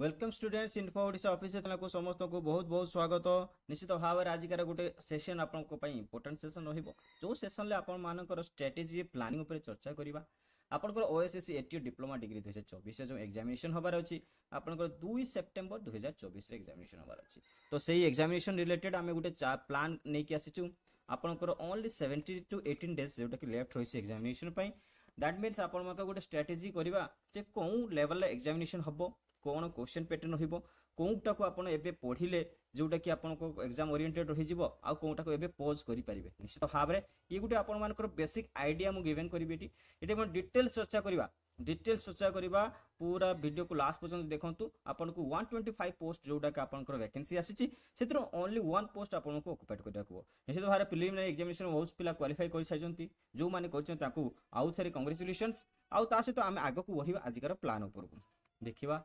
Welcome students info Odisha office ଚ୍ୟାନେଲକୁ ସମସ୍ତଙ୍କୁ ବହୁତ ବହୁତ ସ୍ୱାଗତ ନିଶ୍ଚିତ ଭାବରେ ଆଜିକାର ଗୋଟେ ସେସନ୍ ଆପଣଙ୍କ ପାଇଁ ଇମ୍ପୋର୍ଟାଣ୍ଟ ସେସନ୍ ରହିବ ଯେଉଁ ସେସନ୍ରେ ଆପଣମାନଙ୍କର ଷ୍ଟ୍ରାଟେଜି ପ୍ଲାନିଂ ଉପରେ ଚର୍ଚ୍ଚା କରିବା ଆପଣଙ୍କର ଓଏସ୍ଏସ୍ସି ଏଟିଓ ଡିପ୍ଲୋମା ଡିଗ୍ରୀ ଦୁଇ ହଜାର ଚବିଶରେ ଯେଉଁ ଏକ୍ଜାମିନେସନ୍ ହେବାର ଅଛି ଆପଣଙ୍କର ଦୁଇ ସେପ୍ଟେମ୍ବର ଦୁଇ ହଜାର ଚବିଶରେ ଏକ୍ଜାମିନେସନ୍ ହେବାର ଅଛି ତ ସେଇ ଏକ୍ଜାମିନେସନ୍ ରିଲେଟେଡ୍ ଆମେ ଗୋଟେ ପ୍ଲାନ୍ ନେଇକି ଆସିଛୁ ଆପଣଙ୍କର only seventy to eighteen days ଯେଉଁଟାକି ଲେଫ୍ଟ ରହିଛି ଏକ୍ଜାମିନେସନ୍ ପାଇଁ ଦ୍ୟାଟ୍ ମିନ୍ସ ଆପଣମାନଙ୍କ ଗୋଟେ ଷ୍ଟ୍ରାଟେଜି କରିବା ଯେ କେଉଁ ଲେଭେଲ୍ରେ ଏକ୍ଜାମିନେସନ୍ ହେବ କ'ଣ କୋଶ୍ଚିନ୍ ପ୍ୟାଟର୍ନ ରହିବ କେଉଁଟାକୁ ଆପଣ ଏବେ ପଢ଼ିଲେ ଯେଉଁଟାକି ଆପଣଙ୍କ ଏକ୍ଜାମ୍ ଓରିଏଣ୍ଟେଡ୍ ରହିଯିବ ଆଉ କେଉଁଟାକୁ ଏବେ ପୋଜ୍ କରିପାରିବେ ନିଶ୍ଚିତ ଭାବରେ ଇଏ ଗୋଟେ ଆପଣମାନଙ୍କର ବେସିକ୍ ଆଇଡ଼ିଆ ମୁଁ ଗିଭେନ୍ କରିବି ଏଠି ଏଠି ଆପଣ ଡିଟେଲ୍ସ ଚର୍ଚ୍ଚା କରିବା ଡିଟେଲ୍ସ ଚର୍ଚ୍ଚା କରିବା ପୁରା ଭିଡ଼ିଓକୁ ଲାଷ୍ଟ ପର୍ଯ୍ୟନ୍ତ ଦେଖନ୍ତୁ ଆପଣଙ୍କୁ ୱାନ୍ ଟ୍ୱେଣ୍ଟି ଫାଇଭ୍ ପୋଷ୍ଟ ଯେଉଁଟାକି ଆପଣଙ୍କର ଭ୍ୟାକେନ୍ସି ଆସିଛି ସେଥିରୁ ଓନ୍ଲି ୱାନ୍ ପୋଷ୍ଟ ଆପଣଙ୍କୁ ଅକୁପାଇଡ଼ କରିବାକୁ ହେବ ନିଶ୍ଚିତ ଭାବରେ ପ୍ରିଲିମିନାରୀ ଏକ୍ଜାମିନେସନ୍ ବହୁତ ପିଲା କ୍ୱାଲିଫାଇ କରିସାରିଛନ୍ତି ଯେଉଁମାନେ କରିଛନ୍ତି ତାଙ୍କୁ ଆଉ ଥରେ କଂଗ୍ରେଚୁଲେସନ୍ସ ଆଉ ତା ସହିତ ଆମେ ଆଗକୁ ବଢ଼ିବା ଆଜିକାର ପ୍ଲାନ୍ ଉପରକୁ ଦେଖିବା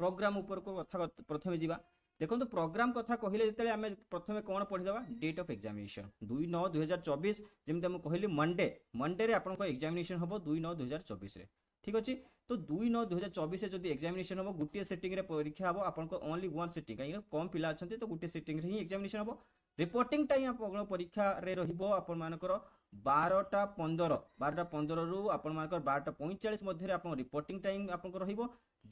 ପ୍ରୋଗ୍ରାମ୍ ଉପରକୁ କଥା ପ୍ରଥମେ ଯିବା ଦେଖନ୍ତୁ ପ୍ରୋଗ୍ରାମ୍ କଥା କହିଲେ ଯେତେବେଳେ ଆମେ ପ୍ରଥମେ କ'ଣ ପଢ଼ିଦେବା ଡେଟ୍ ଅଫ୍ ଏକ୍ଜାମିନେସନ୍ ଦୁଇ ନଅ ଦୁଇହଜାର ଚବିଶ ଯେମିତି ମୁଁ କହିଲି ମଣ୍ଡେ ମଣ୍ଡେରେ ଆପଣଙ୍କ ଏକ୍ଜାମିନେସନ୍ ହେବ ଦୁଇ ନଅ ଦୁଇହଜାର ଚବିଶରେ ঠিক আছে তো দুই ন দুই হাজার চবিশে যদি এক্সামিনেসন হব গোটিয়ে সিটিংরে পরীক্ষা হব আপনার অনলি ওয়ান সিটিং কিন্তু কম পিলা অনেক তো গোটিয়ে সিটিংরে হি এক্সামিনেসন হব ରିପୋର୍ଟିଂ ଟାଇମ୍ ଆପଣଙ୍କର ପରୀକ୍ଷାରେ ରହିବ ଆପଣମାନଙ୍କର ବାରଟା ପନ୍ଦର ବାରଟା ପନ୍ଦରରୁ ଆପଣମାନଙ୍କର ବାରଟା ପଇଁଚାଳିଶ ମଧ୍ୟରେ ଆପଣ ରିପୋର୍ଟିଂ ଟାଇମ୍ ଆପଣଙ୍କର ରହିବ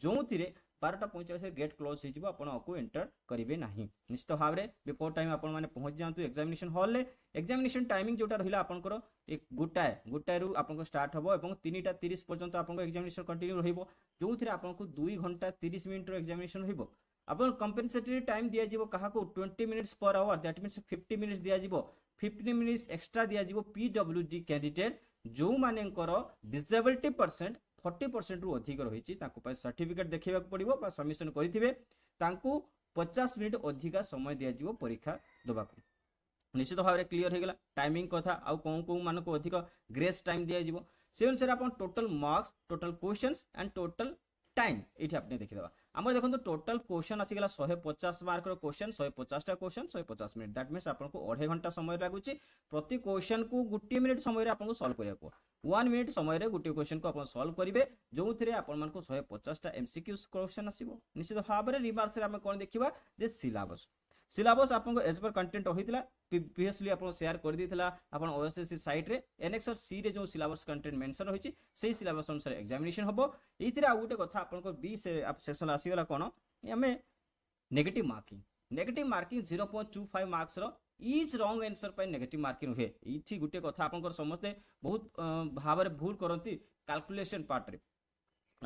ଯେଉଁଥିରେ ବାରଟା ପଇଁଚାଳିଶରେ ଗେଟ୍ କ୍ଲୋଜ୍ ହେଇଯିବ ଆପଣ ଆକୁ ଏଣ୍ଟର କରିବେ ନାହିଁ ନିଶ୍ଚିତ ଭାବରେ ବିଫୋର୍ ଟାଇମ୍ ଆପଣମାନେ ପହଞ୍ଚି ଯାଆନ୍ତୁ ଏକ୍ଜାମିନେସନ୍ ହଲ୍ରେ ଏକ୍ଜାମିନେସନ୍ ଟାଇମିଂ ଯେଉଁଟା ରହିଲା ଆପଣଙ୍କର ଗୋଟାଏ ଗୋଟାଏରୁ ଆପଣଙ୍କ ଷ୍ଟାର୍ଟ ହେବ ଏବଂ ତିନିଟା ତିରିଶ ପର୍ଯ୍ୟନ୍ତ ଆପଣଙ୍କ ଏକ୍ଜାମିନେସନ୍ କଣ୍ଟିନ୍ୟୁ ରହିବ ଯେଉଁଥିରେ ଆପଣଙ୍କୁ ଦୁଇ ଘଣ୍ଟା ତିରିଶ ମିନିଟ୍ର ଏକ୍ଜାମିନେସନ୍ ରହିବ আপনার কম্পেনসেটরি টাইম দিয়াযিব কাহাকু twenty minutes per hour that means fifty minutes দিয়াযিব ফিফটি মিনিটস এক্সট্রা দিয়াযিব পি ডব্লু জি ক্যান্ডিডেট ଯେଉଁମାନଙ୍କର ଡିସେବିଲିଟି ପରସେଣ୍ଟ ଫର୍ଟି ପରସେଣ୍ଟରୁ ଅଧିକ ରହିଛି ତାଙ୍କ ପାଇଁ ସାର୍ଟିଫିକେଟ୍ ଦେଖାଇବାକୁ ପଡ଼ିବ ବା ସବମିସନ୍ କରିଥିବେ ତାଙ୍କୁ ପଚାଶ ମିନିଟ୍ ଅଧିକା ସମୟ ଦିଆଯିବ ପରୀକ୍ଷା ଦେବାକୁ ନିଶ୍ଚିତ ଭାବରେ କ୍ଲିଅର୍ ହୋଇଗଲା ଟାଇମିଂ କଥା ଆଉ କେଉଁ କେଉଁମାନଙ୍କୁ ଅଧିକ ଗ୍ରେସ୍ ଟାଇମ୍ ଦିଆଯିବ ସେ ଅନୁସାରେ ଆପଣ total marks total questions and total time ଏଇଠି ଆପଣ ଦେଖିଦେବା আমার দেখুন টোটাল কোশ্চেন আসিগলা শহে পচাশ মার্কর কোশ্চেন শহে পচাশটা কোশ্চেন শহে পচাশ মিনিট দ্যাট মিন্স আপনার অঢ়াই ঘন্টা সময় লাগুচি প্রতি কোশ্চেন কু গোটিয়ে মিনিট সময় আপনার সলভ করা ওয়ান মিনিট সময় গোটিয়ে কোশ্চেন কু আপনার সলভ করবে যে আপনার শহে পচাশটা এমসিকিউ কোশ্চেন আসব নিশ্চিত ভাবে রিমার্কসে আমি কোণ দেখা যে সিলাবস सिलेबस आपको एज पर कंटेन्ट रही प्रिभसली आप सेयार करदेला आपड़ ओएसएससी सैट्रे एनेक्सर सी रे जो सिलेबस कंटेन्ट मेनसन रही से सिलेबस अनुसार एक्जामेसन हम ये आउ गोटे कथ आप बी से, सेक्शन आसगला कौन आम negative marking negative marking zero point two five marks each wrong answer ପାଇଁ ନେଗେଟିଭ୍ ମାର୍କିଂ ହୁଏ ଏଇଠି ଗୋଟେ କଥା ଆପଣଙ୍କର बहुत भाव ଭାବରେ ଭୁଲ କରନ୍ତି କାଲକୁଲେସନ୍ ପାର୍ଟରେ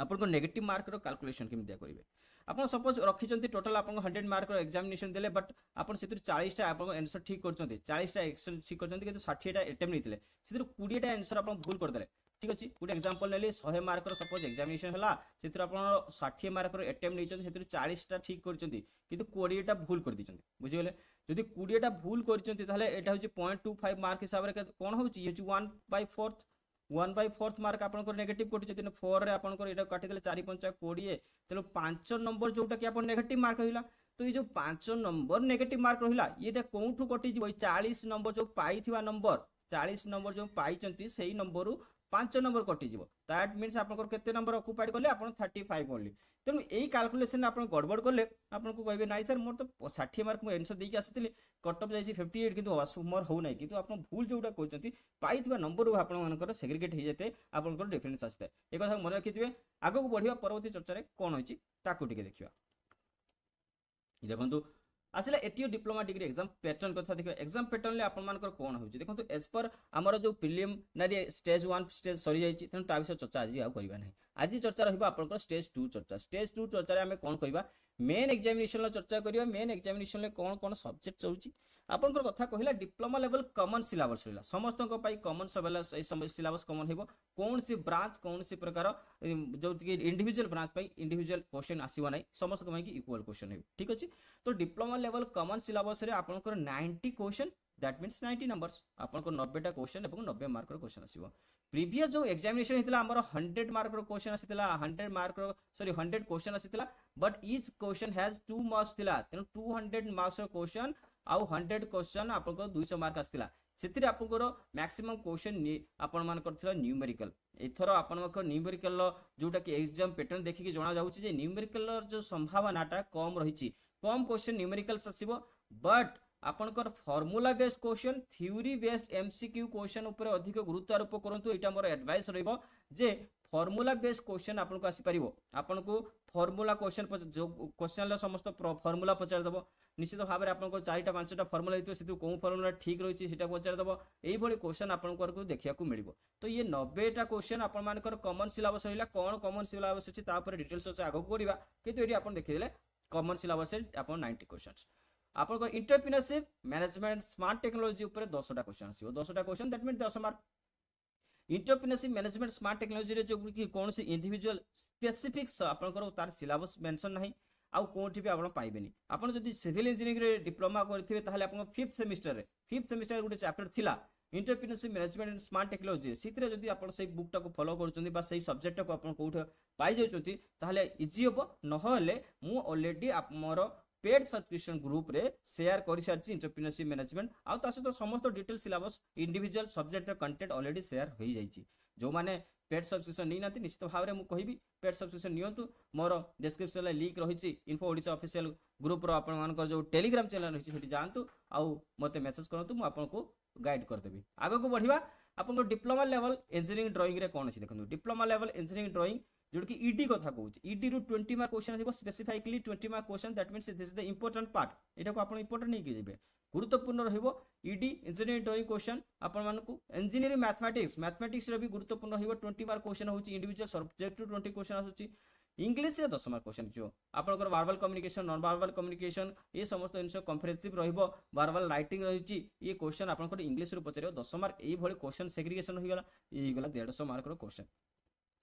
ଆପଣଙ୍କ ନେଗେଟିଭ୍ ମାର୍କର କାଲକୁଲେସନ୍ କେମିତିଆ करेंगे আপনার ସପୋଜ୍ ରଖିଛନ୍ତି ଟୋଟାଲ୍ ଆପଣଙ୍କ ହଣ୍ଡ୍ରେଡ଼ ମାର୍କର ଏକ୍ଜାମିନେସନ୍ ଦେଲେ ବଟ୍ ଆପଣ ସେଥିରୁ ଚାଳିଶଟା ଆପଣଙ୍କ ଆନ୍ସର୍ ଠିକ୍ କରିଛନ୍ତି ଚାଳିଶଟା ଏକ୍ସନ୍ ଠିକ୍ କରିଛନ୍ତି କିନ୍ତୁ ଷାଠିଏଟା ଆଟେମ୍ପ୍ଟ ନେଇଥିଲେ ସେଥିରୁ କୋଡ଼ିଏଟା ଆନ୍ସର୍ ଆପଣ ଭୁଲ କରିଦେଲେ ଠିକ୍ ଅଛି ଗୋଟେ ଏକ୍ଜାମ୍ପଲ୍ ନେଲି ଶହେ ମାର୍କର ସପୋଜ୍ ଏକ୍ଜାମିନେସନ୍ ହେଲା ସେଥିରୁ ଆପଣ ଷାଠିଏ ମାର୍କର ଆଟେମ୍ପ୍ଟ ନେଇଛନ୍ତି ସେଥିରୁ ଚାଳିଶଟା ଠିକ୍ କରିଛନ୍ତି କିନ୍ତୁ କୋଡ଼ିଏଟା ଭୁଲ କରିଦେଇଛନ୍ତି ବୁଝିଗଲେ ଯଦି କୋଡ଼ିଏଟା ଭୁଲ କରିଛନ୍ତି ତାହେଲେ ଏଇଟା ହେଉଛି ପଏଣ୍ଟ ଟୁ ଫାଇଭ୍ ମାର୍କ ହିସାବରେ କ'ଣ ହେଉଛି ଇଏ ହେଉଛି one by fourth one by fourth mark আপনার নেগেটিভ কটুছে তেমন ফোর্রে আপনার এটা কাটিদেলে চারি পঞ্চা কোড়িয়ে তেমন পাঁচ নম্বর যেটা কি আপনার নেগেটিভ মার্ক রহিলা তো এই যে পাঁচ নম্বর নেগেটিভ মার্ক রহিলা এটা কোউঠু কটিযোগ এই চাশ নম্বর যে পাই নম্বর চাশ নম্বর যে পাই সেই নম্বর ପାଞ୍ଚ ନମ୍ବର କଟିଯିବ ଦ୍ୟାଟ୍ ମିନ୍ସ ଆପଣଙ୍କର କେତେ ନମ୍ବର ଅକୁପାଏଡ୍ କଲେ ଆପଣ ଥାର୍ଟି ଫାଇଭ୍ ଓନ୍ଲି ତେଣୁ ଏଇ କାଲକୁଲେସନ୍ ଆପଣ ଗଡ଼ବଡ଼ କଲେ ଆପଣଙ୍କୁ କହିବେ ନାଇଁ ସାର୍ ମୋର ତ ଷାଠିଏ ମାର୍କ ମୁଁ ଏନ୍ସର୍ ଦେଇକି ଆସିଥିଲି କଟ୍ ଅଫ୍ ଯାଇଛି ଫିଫ୍ଟି ଏଇଟ୍ କିନ୍ତୁ ମୋର ହେଉନାହିଁ କିନ୍ତୁ ଆପଣ ଭୁଲ ଯେଉଁଟା କରୁଛନ୍ତି ପାଇଥିବା ନମ୍ବରରୁ ଆପଣମାନଙ୍କର ସେଗ୍ରିଗେଟ୍ ହେଇଯାଇଥାଏ ଆପଣଙ୍କର ଡିଫରେନ୍ସ ଆସିଥାଏ ଏ କଥା ମନେ ରଖିଥିବେ ଆଗକୁ ବଢ଼ିବା ପରବର୍ତ୍ତୀ ଚର୍ଚ୍ଚାରେ କ'ଣ ହୋଇଛି ତାକୁ ଟିକେ ଦେଖିବା ଦେଖନ୍ତୁ আসলে এটিও ডিপ্লোমা ডিগ্রি এক্সাম প্যাটর্ন কথা দেখবে এক্সাম প্যাটর্নলে আপনার কোণ হচ্ছে দেখুন এজ পর আমার যে preliminary stage one stage sorry যাই তেমন তা বিষয়ে চর্চা আজ করা না আজ চর্চা রহব আপনার স্টেজ টু চর্চা স্টেজ টু চর্চায় আমি কোণ করা মেন এক্সামিনেসন চর্চা করা মেন এক্সামিনেসন কোণ কোণ সবজেক্ট রয়েছে आपं कथा कहला डिप्लोमा लेवल कमन सिलेबस रहा समस्त कमन सब सिलेबस कमन हो कौन से ब्रांच कौन से प्रकार जो इंडिविजुअल ब्रांच पर इंडिविजुअल क्वेश्चन आसवा ना समस्त इक्वाल क्वेश्चन है ठीक अच्छे तो diploma level common syllabus ninety question that mean ninety number आप नब्बे क्वेश्चन और नब्बे मार्क क्वेश्चन आसो प्रिभस जो एक्जामेसन होता हंड्रेड मार्क क्वेश्चन आसाला hundred mark sorry hundred question आसाला but each question has two marks तेनाली टू हंड्रेड मार्क्स क्वेश्चन ଆଉ ହଣ୍ଡ୍ରେଡ଼ କ୍ୱେଶ୍ଚନ୍ ଆପଣଙ୍କର ଦୁଇଶହ ମାର୍କ ଆସିଥିଲା ସେଥିରେ ଆପଣଙ୍କର ମ୍ୟାକ୍ସିମମ୍ କ୍ୱେଶ୍ଚନ୍ ଆପଣମାନଙ୍କର ଥିଲା ନ୍ୟୁମେରିକାଲ ଏଥର ଆପଣଙ୍କ ନ୍ୟୁମେରିକାଲର ଯେଉଁଟାକି ଏକ୍ଜାମ୍ ପ୍ୟାଟର୍ନ ଦେଖିକି ଜଣାଯାଉଛି ଯେ ନ୍ୟୁମେରିକାଲର ଯେଉଁ ସମ୍ଭାବନାଟା କମ୍ ରହିଛି କମ୍ କ୍ୱେଶ୍ଚନ୍ ନ୍ୟୁମେରିକାଲ୍ସ ଆସିବ ବଟ୍ ଆପଣଙ୍କର formula based question theory based MCQ question ଉପରେ ଅଧିକ ଗୁରୁତ୍ୱ ଆରୋପ କରନ୍ତୁ ଏଇଟା ମୋର ଆଡ଼ଭାଇସ୍ ରହିବ ଯେ ଫର୍ମୁଲା ବେସ୍ଡ କୋଶ୍ଚନ୍ ଆପଣଙ୍କୁ ଆସିପାରିବ ଆପଣଙ୍କୁ ଫର୍ମୁଲା କୋଶ୍ଚନ୍ ଯେଉଁ କୋଶ୍ଚନ୍ର ସମସ୍ତ ଫର୍ମୁଲା ପଚାରିଦେବ নিশ্চিত ভাবে আপনার চারিটা পাঁচটা ফর্মুলা হয়েছে সে কেউ ফর্মুলা ঠিক রয়েছে সেটা পচারিদেব এইভাবে কোশ্চেন আপনার দেখা মিলব তো ইয়ে নবেটা কোশ্চেন আপনার কমন সিলাবস রহলা কম কমন সিলাবস অছে তাপরে ডিটেলস অছে আগুক করা কিন্তু এটি আপনার দেখিদেলে কমন সিলাবস আপনার নাইনটি কোশ্চেন আপনার ইন্টারপ্রিনরশিপ ম্যানেজমেন্ট স্মার্ট টেকনোলোজি উপরে দশটা কোশ্চেন আসবে দশটা কোশ্চেন দ্যাট মিন দশ mark entrepreneurship management smart technology যেগুলি কৌশি ইন্ডিভিজুয়াল স্পেসিফিক্স আপনার তার সিলাবস মেনশন না ଆଉ କେଉଁଠି ବି ଆପଣ ପାଇବେନି ଆପଣ ଯଦି ସିଭିଲ୍ ଇଞ୍ଜିନିୟରିଂରେ ଡିପ୍ଲୋମା କରିଥିବେ ତାହେଲେ ଆପଣ ଫିଫ୍ଥ ସେମିଷ୍ଟରରେ ଫିଫ୍ଥ ସେମିଷ୍ଟରରେ ଗୋଟେ ଚାପ୍ଟର ଥିଲା entrepreneurship management and smart technology ସେଥିରେ ଯଦି ଆପଣ ସେଇ ବୁକ୍ଟାକୁ ଫଲୋ କରୁଛନ୍ତି ବା ସେଇ ସବଜେକ୍ଟଟାକୁ ଆପଣ କେଉଁଠି ପାଇଯାଉଛନ୍ତି ତାହେଲେ ଇଜି ହେବ ନହେଲେ ମୁଁ ଅଲରେଡ଼ି ମୋର পেড সবস্ক্রিপশন গ্রুপে সেয়ার করে সারিছি ইন্টারপ্রিনরশিপ ম্যানেজমেন্ট আউ তা সহ সমস্ত ডিটেল সিলাবস ইন্ডিভিজুয়াল সবজেক্টর কন্টেন্ট অলরেডি সেয়ার হয়ে যাই যে পেড সবস্ক্রিপশন নেই না নিশ্চিত ভাবে মু কহিবি পেড সবস্ক্রিপশন নিয়ন্তু মোর ডেসক্রিপশন লিঙ্ক রয়েছে ইনফো ওড়িশা অফিসিয়াল গ্রুপর আপনার যে টেলিগ্রাম চ্যানেল রয়েছে সেটি যাতে আউ মতো মেসেজ করতু মু আপনার গাইড করদেবি আগুক বড়া আপনার ডিপ্লোমা লেভেল ইঞ্জিনিয়ারিং ড্রইং রে কোণ আছে দেখুন ডিপ্লোমা লেভেল ইঞ্জিনিয়ারিং ড্রইং जोटा कि इडी कथा कौन इडी रु ट्वेंटी मार्क क्वेश्चन आसो specifically twenty mark question that mean this is the important part यहाँ आप इंपोर्टाट नहीं जाए गुरुत्वपूर्ण रडी इंजीनियरिंग ड्रईंग क्वेश्चन आपको इंजीनियरिंग मैथमेटिक्स मैथमेटिक्स भी गुरुत्वपूर्ण रोटी मार्क क्वेश्चन हो इंडिजुआल सब्जेक्ट रु ट्वेंटी क्वेश्चन आसूँ ইংলিশ রে দশ মার্ক কোশ্চেন আসবে আপনার verbal communication non verbal communication এই সমস্ত জিনিস কম্প্রেহেনসিভ রহব ভার্বাল রাইটিং রয়েছে ইয়ে কোশ্চেন আপনার ইংলিশ রু পচার দশ মার্ক এইভাবে কোশ্চেন সেগ্রিগেসন হয়ে গলা এইগলা দেড়শো মার্কর কোশ্চেন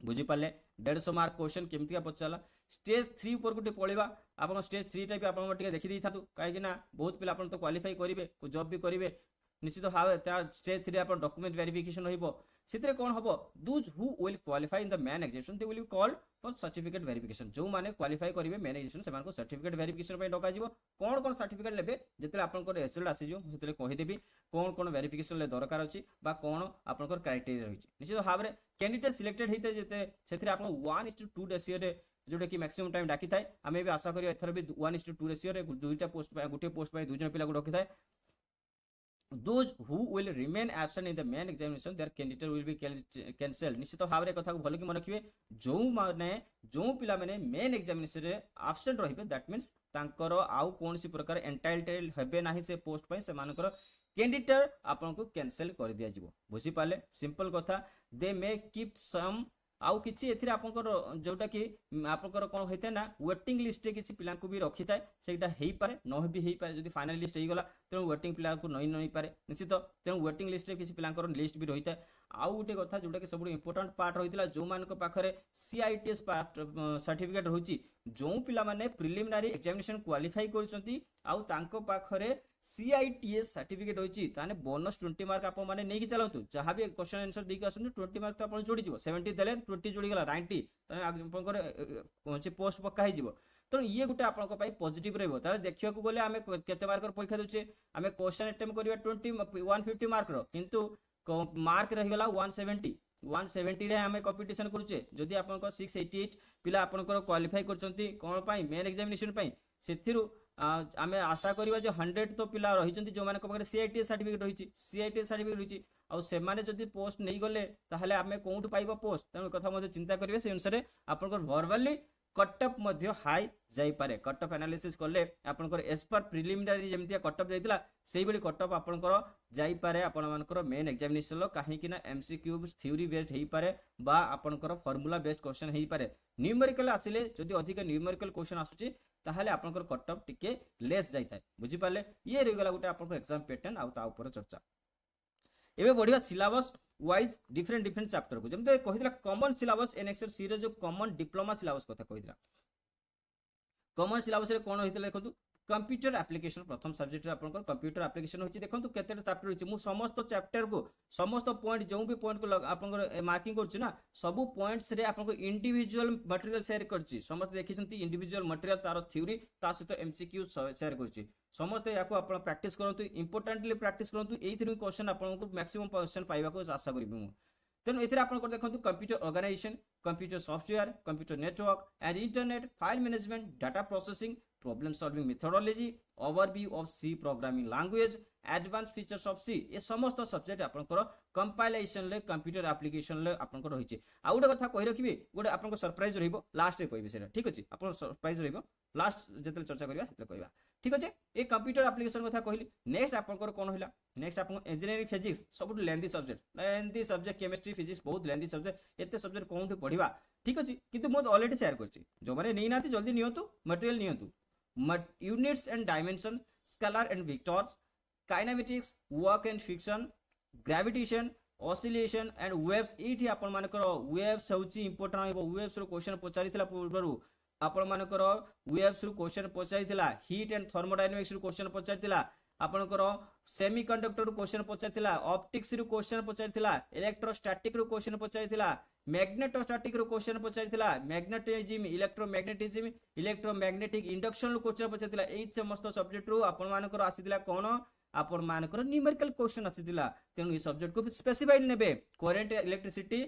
বুঝিপারে দেড়শো মার্ক কোশ্চেন কেমিকা পচারা স্টেজ থ্রি উপরক টিকে পড়া আপনার স্টেজ থ্রিটা বি আপনার টিকে দেখি থাকে কিনা বহুত পিলা আপনার তো কোয়ালিফাই করবে জব বি করবে নিশ্চিত ভাবে তার স্টেজ থ্রি আপনার ডকুমেন্ট ভেরিফিকেসন রহব ସେଥିରେ କ'ଣ ହେବ those who will qualify in the main examination they will call for certificate verification ଯେଉଁମାନେ କ୍ୱାଲିଫାଇ କରିବେ ମ୍ୟାନ୍ ଏକ୍ଜାମିନେସନ୍ ସେମାନଙ୍କୁ ସାର୍ଟିଫିକେଟ୍ ଭେରିଫିକେସନ୍ ପାଇଁ ଡକାଯିବ କ'ଣ କ'ଣ ସାର୍ଟିଫିକେଟ୍ ନେବେ ଯେତେବେଳେ ଆପଣଙ୍କର ରେଜଲ୍ଟ ଆସିଯିବ ମୁଁ ସେଥିରେ କହିଦେବି କ'ଣ କ'ଣ ଭେରିଫିକେସନ୍ରେ ଦରକାର ଅଛି ବା କ'ଣ ଆପଣଙ୍କର କ୍ରାଇଟେରିଆ ରହିଛି ନିଶ୍ଚିତ ଭାବରେ କ୍ୟାଣ୍ଡିଡେଟ୍ ସିଲେକ୍ଟେଡ୍ ହେଇଥାଏ ଯେତେ ସେଥିରେ ଆପଣ ୱାନ୍ ଇସ୍ ଟୁ ଟୁ ରେସିଓରେ ଯେଉଁଟାକି ମ୍ୟାକ୍ସିମମ୍ ଟାଇମ୍ ଡାକିଥାଏ ଆମେ ବି ଆଶା କରିବା ଏଥର ବି ୱାନ୍ ଇସ୍ ଟୁ ଟୁ ରେସିଓରେ ଦୁଇଟା ପୋଷ୍ଟ ପାଇଁ ଗୋଟିଏ ପୋଷ୍ଟ ପାଇଁ ଦୁଇ ଜଣ ପିଲାକୁ ରଖିଥାଏ those who will remain absent in the main examination their candidate will be cancelled निश्चित भाबरे कथा को भलो कि मन रखिबे जो माने जो पिला माने मेन एग्जामिनेशन रे एब्सेंट रहिबे दैट मींस तांकर आउ कोनसी प्रकार एंटाइटल हेबे नाही से पोस्ट पई से मानकर कैंडिडेट आपन को कैंसिल कर दिया जीवो बुझी पाले सिंपल कथा दे मे कीप सम ଆଉ କିଛି ଏଥିରେ ଆପଣଙ୍କର ଯେଉଁଟାକି ଆପଣଙ୍କର କ'ଣ ହୋଇଥାଏ ନା ୱେଟିଂ ଲିଷ୍ଟରେ କିଛି ପିଲାଙ୍କୁ ବି ରଖିଥାଏ ସେଇଟା ହେଇପାରେ ନ ବି ହେଇପାରେ ଯଦି ଫାଇନାଲ ଲିଷ୍ଟ ହେଇଗଲା ତେଣୁ ୱେଟିଂ ପିଲାଙ୍କୁ ନଇ ନଇପାରେ ନିଶ୍ଚିତ ତେଣୁ ୱେଟିଂ ଲିଷ୍ଟରେ କିଛି ପିଲାଙ୍କର ଲିଷ୍ଟ ବି ରହିଥାଏ ଆଉ ଗୋଟେ କଥା ଯେଉଁଟାକି ସବୁଠୁ ଇମ୍ପୋର୍ଟାଣ୍ଟ ପାର୍ଟ ରହିଥିଲା ଯେଉଁମାନଙ୍କ ପାଖରେ ସିଆଇଟିଏସ୍ ସାର୍ଟିଫିକେଟ୍ ରହୁଛି ଯେଉଁ ପିଲାମାନେ ପ୍ରିଲିମିନାରୀ ଏକ୍ଜାମିନେସନ୍ କ୍ୱାଲିଫାଇ କରିଛନ୍ତି ଆଉ ତାଙ୍କ ପାଖରେ সিআইটিএস সার্টিফিকেট রয়েছে তাহলে বোনস টোয়েন্টি মার্ক আপনার নিয়ে চালু যা বি কোশ্চেন আনসর দিয়ে আসুন টোয়েন্টি মার্ক তো আপনার যোড়িযোগ সেভেন্টি দেলে টোয়েন্টি যোড়িগলা নাইন্টি আপনার হচ্ছে পোস্ট পক্কা হয়ে তেমন ইয়ে গোটে আপনার পজিটিভ রহব তাহলে দেখা গেলে আমি কেতে মার্কর পরীক্ষা দেছে আমি কোশ্চেন আটেম করা টোয়েন্টি ওয়ান ফিফটি মার্কর কিন্তু মার্ক রহিগলা ওয়ান সেভেন্টি ওয়ান সেভেন্টিরে আমি কম্পিটিশন করুছে যদি আপনার সিক্স এইটি এইট পিলা আপনার কোয়ালিফাই করছেন কোণ মেন এক্সামিনেসন সেথিরু आम आशा करवा जो हंड्रेड तो पिला रही जो सीआईटी सर्टिफिकेट रही सीआईटी सर्टिफिकेट रही ଆଉ ସେମାନେ ଯଦି ପୋଷ୍ଟ ନେଇଗଲେ ତାହେଲେ ଆମେ କୋଉଠୁ ପାଇବା ପୋଷ୍ଟ ତେଣୁ କଥା ମଧ୍ୟ ଚିନ୍ତା କରିବେ ସେ ଅନୁସାରେ ଆପଣଙ୍କର ଭର୍ବାଲି କଟଅଫ୍ ମଧ୍ୟ ହାଇ ଯାଇପାରେ କଟଅଫ୍ ଆନାଲିସିସ୍ କଲେ ଆପଣଙ୍କର ଏଜ୍ ପର୍ ପ୍ରିଲିମିନାରୀ ଯେମିତିଆ କଟଅଫ୍ ଯାଇଥିଲା ସେଇଭଳି କଟଅଫ୍ ଆପଣଙ୍କର ଯାଇପାରେ ଆପଣମାନଙ୍କର ମେନ୍ ଏକ୍ଜାମିନେସନ୍ର କାହିଁକି ନା M C Q theory based ହେଇପାରେ ବା ଆପଣଙ୍କର ଫର୍ମୁଲା ବେସ୍ଡ କ୍ୱେଶ୍ଚନ୍ ହେଇପାରେ ନ୍ୟୁମେରିକାଲ୍ ଆସିଲେ ଯଦି ଅଧିକ ନ୍ୟୁମେରିକାଲ୍ କ୍ୱେଶ୍ଚନ୍ ଆସୁଛି ତାହେଲେ ଆପଣଙ୍କର କଟ୍ ଅଫ୍ ଟିକେ ଲେସ୍ ଯାଇଥାଏ ବୁଝିପାରିଲେ ଇଏ ରହିଗଲା ଗୋଟେ ଆପଣଙ୍କ ଏକ୍ଜାମ୍ ପ୍ୟାଟର୍ନ ଆଉ ତା ଉପରେ ଚର୍ଚ୍ଚା ଏବେ ବଢ଼ିବା ସିଲାବସ୍ ୱାଇଜ୍ ଡିଫରେଣ୍ଟ ଡିଫରେଣ୍ଟ ଚାପ୍ଟରକୁ ଯେମିତି କହିଥିଲା କମନ୍ ସିଲାବସ୍ ଏନ୍ଏକ୍ସଏଲ୍ ସିର ଯେଉଁ କମନ୍ ଡିପ୍ଲୋମା ସିଲାବସ୍ କଥା କହିଥିଲା କମନ୍ ସିଲାବସ୍ରେ କ'ଣ ହେଇଥିଲା ଦେଖନ୍ତୁ কম্পুটর আপ্লিকেসন প্রথম সবজেক্ট আপনার কম্পুটর আপ্লিকেসন হচ্ছে দেখুন কতটা চাপ্টর রয়েছে মু সমস্ত চ্যাপ্টার কু সমস্ত পয়েন্ট যে বি পয়েন্ট আপনার মার্কিং করছি না সবু পয়েন্টসরে আপনার ইন্ডিভিজুয়াল মটেরিয়াল সেয়ার করছি সমস্ত দেখিছেন ইন্ডিভিজুয়াল মটেরিয়াল তার থিওরি তা সহ এমসিকিউ সেয়ার করছি ସମସ୍ତେ ୟାକୁ ଆପଣ ପ୍ରାକ୍ଟିସ୍ କରନ୍ତୁ ଇମ୍ପୋର୍ଟାଣ୍ଟଲି ପ୍ରାକ୍ଟିସ୍ କରନ୍ତୁ ଏଇଥିରୁ କ୍ୱେଶ୍ଚନ୍ ଆପଣଙ୍କୁ ମ୍ୟାକ୍ସିମମ୍ କ୍ୱେଶ୍ଚନ୍ ପାଇବାକୁ ଆଶା କରିବି ମୁଁ ତେଣୁ ଏଥିରେ ଆପଣଙ୍କର ଦେଖନ୍ତୁ computer organisation computer software computer network and internet file management data processing problem solving methodology overview of C programming language advanced features of C ए समस्त सब्जेक्ट आपनकर compilation ले computer application ले आपनकर रहिछि आ गोटे कथा कहि रखिबे गोटे आपनकर सरप्राइज रहिबो लास्ट रे कहिबे सेटा ठीक अछि आपन सरप्राइज रहिबो लास्ट जेते चर्चा करिवा सेते कहिबा ठीक अछि ए कंप्यूटर एप्लीकेशन कथा कहली नेक्स्ट आपनकर कोन होला नेक्स्ट आपन इंजीनियरिंग फिजिक्स सबुठ lengthy subject lengthy subject chemistry physics बहुत लेंदी सब्जेक्ट एते सब्जेक्ट कोनठे पढिबा ठीक अछि किंतु मो ऑलरेडी शेयर करछि जो माने नै नाथि जल्दी नियंतु मटेरियल नियंतु units and dimension, scalar and vectors, kinematics, work and friction, gravitation, oscillation and waves. ଏଇଠି ଆପଣମାନଙ୍କର waves ହେଉଛି important ହେବ waves ରୁ question ପଚାରିଥିଲା ପୂର୍ବରୁ ଆପଣମାନଙ୍କର waves ରୁ question ପଚାରିଥିଲା heat and thermodynamics ରୁ question ପଚାରିଥିଲା ଆପଣଙ୍କର ସେମି କଣ୍ଡକ୍ଟରରୁ କୋଶ୍ଚିନ୍ ପଚାରିଥିଲା ଅପ୍ଟିକ୍ସରୁ କୋଶ୍ଚିନ୍ ପଚାରିଥିଲା ଇଲେକ୍ଟ୍ରୋଷ୍ଟାଟିକ୍ରୁ କୋଶ୍ଚିନ୍ ପଚାରିଥିଲା ମ୍ୟାଗ୍ନେଟୋଷ୍ଟାଟିକ୍ରୁ କୋଶ୍ଚିନ୍ ପଚାରିଥିଲା ମ୍ୟାଗ୍ନେଟିଜିମ୍ ଇଲେକ୍ଟ୍ରୋମ୍ୟାଗ୍ନେଟିଜିମ୍ ଇଲେକ୍ଟ୍ରୋମ୍ୟାଗ୍ନେଟିକ୍ ଇଣ୍ଡକ୍ସନରୁ କୋଶ୍ଚିନ୍ ପଚାରିଥିଲା ଏଇ ସମସ୍ତ ସବଜେକ୍ଟରୁ ଆପଣମାନଙ୍କର ଆସିଥିଲା କ'ଣ ଆପଣମାନଙ୍କର ନ୍ୟୁମେରିକାଲ କ୍ୱେଶ୍ଚନ ଆସିଥିଲା ତେଣୁ ଏ ସବଜେକ୍ଟକୁ ସ୍ପେସିଫାଇଡ୍ ନେବେ କରେଣ୍ଟ ଇଲେକ୍ଟ୍ରିସିଟି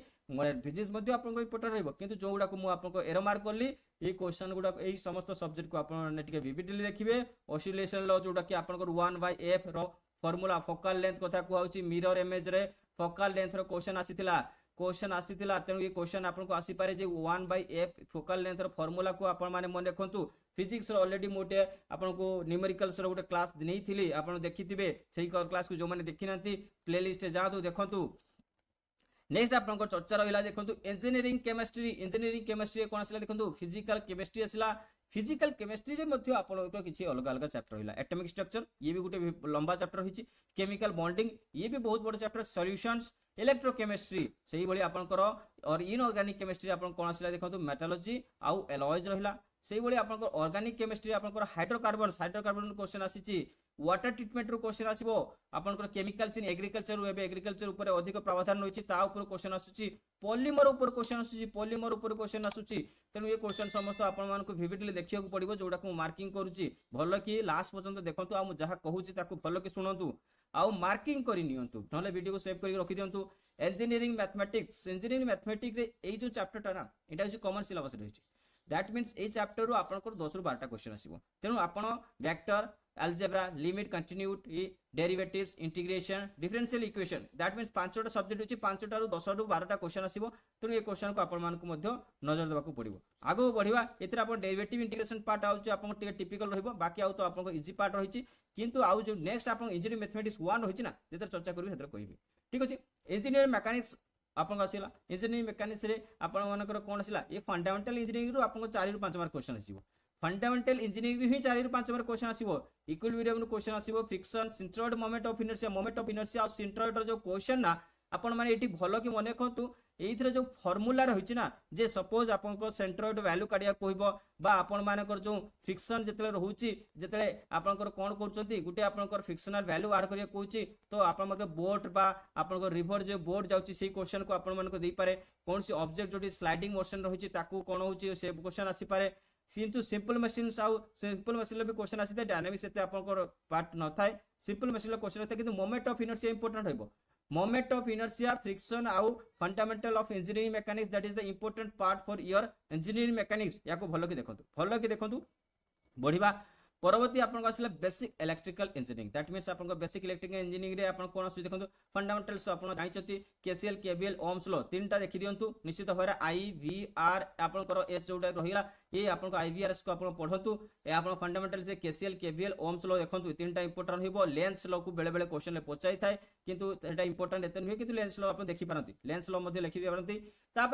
ଫିଜିକ୍ସ ମଧ୍ୟ ଆପଣଙ୍କ ଇମ୍ପୋର୍ଟାଣ୍ଟ ରହିବ କିନ୍ତୁ ଯେଉଁଗୁଡ଼ାକୁ ମୁଁ ଆପଣଙ୍କ ଏର ମାର୍କ କଲି ଏଇ କ୍ୱେଶ୍ଚନ ଗୁଡ଼ାକ ଏଇ ସମସ୍ତ ସବଜେକ୍ଟକୁ ଆପଣମାନେ ଟିକେ ଭିଭିଡିଲି ଦେଖିବେ ଅସିଲେସନ ଲ ଯେଉଁଟାକି ଆପଣଙ୍କର ୱାନ୍ ବାଇ ଏଫ୍ ର ଫର୍ମୁଲା ଫୋକାଲ ଲେନ୍ଥ କଥା କୁହାହେଉଛି ମିରର ଇମେଜରେ ଫୋକାଲ ଲେନ୍ଥର କ୍ୱେଶ୍ଚନ ଆସିଥିଲା क्वेश्चन आसीला तेणु ये क्वेश्चन आपको आसी आसपे जो वन बै एफ फोकाल लेंथर फर्मूला को आपने मन रखु फिजिक्स अलरेडी मुझे आपको न्यूमेरिकल्स गोटे क्लास नहीं थी आप देखिथे से क्लास को जो मैंने देखी ना प्ले लिस्ट जातु देखु नेक्स्ट आप चर्चा रहा देखो इंजीनियरिंग केमिस्ट्री इंजीनियरिंग केमिस्ट्री कौन आसा देखो फिजिकल केमिस्ट्री आसा फिजिकल केमिस्ट्री में आपंकर किसी अलग अलग चैप्टर रहा एटमिक स्ट्रक्चर ये भी गोटे लंबा चैप्टर होगी केमिकल बंडिंग ये भी बहुत बड़ा चैप्टर सल्यूशंस ଇଲେକ୍ଟ୍ରୋକେମିଷ୍ଟ୍ରି ସେହିଭଳି ଆପଣଙ୍କର ଇନଅର୍ଗାନିକ୍ କେମିଷ୍ଟ୍ରି ଆପଣ କ'ଣ ଆସିଲା ଦେଖନ୍ତୁ ମେଟାଲୋଜି ଆଉ ଏଲଏଜ୍ ରହିଲା ସେହିଭଳି ଆପଣଙ୍କର ଅର୍ଗାନିକ୍ କେମିଷ୍ଟ୍ରି ଆପଣଙ୍କର ହାଇଡ୍ରୋକାର୍ବନ୍ ହାଇଡ୍ରୋକାର୍ବନ୍ କୋଶ୍ଚେନ୍ ଆସିଛି ୱାଟର ଟ୍ରିଟମେଣ୍ଟରୁ କୋଶ୍ଚେନ୍ ଆସିବ ଆପଣଙ୍କର କେମିକାଲ୍ସ ଇନ୍ ଏଗ୍ରିକଲଚରରୁ ଏବେ ଏଗ୍ରିକଲଚର ଉପରେ ଅଧିକ ପ୍ରାବଧାନ ରହିଛି ତା ଉପରେ କୋଶ୍ଚେନ୍ ଆସୁଛି ପଲିମର ଉପରେ କୋଶ୍ଚେନ୍ ଆସୁଛି ପଲିମର ଉପରେ କୋଶ୍ଚେନ୍ ଆସୁଛି ତେଣୁ ଏ କୋଶ୍ଚେନ୍ ସମସ୍ତ ଆପଣମାନଙ୍କୁ ଭିଭିଡଲି ଦେଖିବାକୁ ପଡ଼ିବ ଯେଉଁଟାକୁ ମୁଁ ମାର୍କିଂ କରୁଛି ଭଲ କି ଲାଷ୍ଟ ପର୍ଯ୍ୟନ୍ତ ଦେଖନ୍ତୁ ଆଉ ମୁଁ ଯାହା କହୁଛି ତାକୁ ଭଲ କି ଶୁଣନ୍ତୁ আউ মার্কিং করে নিয়ন্তু নহলে ভিডিওকে সেভ করি রখি দিয়ন্তু ইঞ্জিনিয়ারিং ম্যাথমেটিক্স ইঞ্জিনিয়ারিং ম্যাথমেটিক্সরে এই যে চ্যাপ্টরটা না এটা হচ্ছে কমন সিলেবস রয়েছে দ্যাট মিন্স এই চ্যাপ্টরু আপনার দশ রু বারোটা কোশ্চেন আসব তেমন আপনার vector algebra limit continuity derivatives integration differential equation that means panchota subject hoci panchota ru 10 ru 12 ta question asibo tenu e question ku apan manku madhyo nazar debaku padibo ago badhiwa etra apan derivative integration part auchu apan tike typical rahibo baki au to apan ko easy part rahichi kintu au jo next apan engineering mathematics 1 hoichi na jeter charcha karbi jeter kahibi thik achi engineering mechanics apan ko asila engineering mechanics re apan manakar kon asila e fundamental engineering ru apan ko 4 ru 5 mark question asibo fundamental engineering હિં ચારિ પાંચ number question આસવ ઇક્વલ વિડિયમનું question આસવ friction centroid moment of inertia moment of inertia ଆଉ સેଣ୍ଟ୍ରୋઇଡ୍ର ଯେଉଁ କ୍ୱେଶ୍ଚନ୍ ନା ଆପଣମାନେ ଏଠି ଭଲ କି ମନେ ରଖନ୍ତୁ ଏଇଥିରେ ଯେଉଁ ଫର୍ମୁଲା ରହିଛି ନା ଯେ ସପୋଜ୍ ଆପଣଙ୍କ ସେଣ୍ଟ୍ରୋଏଡ୍ ଭ୍ୟାଲ୍ୟୁ କାଢ଼ିବାକୁ କହିବ ବା ଆପଣମାନଙ୍କର ଯେଉଁ ଫିକ୍ସନ୍ ଯେତେବେଳେ ରହୁଛି ଯେତେବେଳେ ଆପଣଙ୍କର କ'ଣ କରୁଛନ୍ତି ଗୋଟେ ଆପଣଙ୍କର ଫିକ୍ସନାଲ୍ ଭ୍ୟାଲ୍ୟୁ ବାହାର କରିବାକୁ କହୁଛି ତ ଆପଣଙ୍କର ବୋଟ୍ ବା ଆପଣଙ୍କ ରିଭର୍ ଯେଉଁ ବୋଟ୍ ଯାଉଛି ସେଇ କ୍ୱେଶ୍ଚନ୍କୁ ଆପଣମାନଙ୍କୁ ଦେଇପାରେ କୌଣସି ଅବଜେକ୍ଟ ଯେଉଁଠି ସ୍ଲାଇଡିଂ ମୋସନ୍ ରହିଛି ତାକୁ କ'ଣ ହେଉଛି ସେ କ୍ୱେଶ୍ଚନ୍ ଆସିପାରେ কিন্তু সিম্পল মেচিন আৰু চিম্পল মেচিনৰ বি কুৱেশ্যন আছে ডাইনামিক্স এতিয়া আপোনালোকৰ পাৰ্ট নাথাকে চিম্পল মেচিনৰ কুৱেশ্যন আছে কিন্তু মমেণ্ট অফ ইনাৰ্চিয়া ইম্পৰ্টেণ্ট হ'ব মমেণ্ট অফ ইনাৰ্চিয়া ফ্ৰিকচন আৰু fundamental of engineering mechanics that is the important part for your engineering mechanics ইয়াক ভালকৈ দেখোঁ ভালকৈ দেখোঁ বঢ়িবা পরবর্তী আপনার আসলে basic electrical engineering that means আপনার বেসিক ইলেকট্রিকাল ইঞ্জিনিয়ারিং আপনার কোণ আসুচি দেখুন ফন্ডামেন্টালস আপনার জাঁচান কেসিএল কেবিএল ওমস ল देखी দেখি निश्चित নিশ্চিত ভাবে আই ভি আর আপনার এস যেটা রহিলা ये आपको आईवीआरएस को आप पढ़तु आप फंडामेटाल से केसीएल केवीएल ओम्स ल देखते तीन टाइम इंपोर्टां रेन्स ल को बेले बेले क्वेश्चन पचाई था कि इंपोर्टां एत नुहे कि लेंस ल आप देखिपारती लेन्स ल लिखी पारती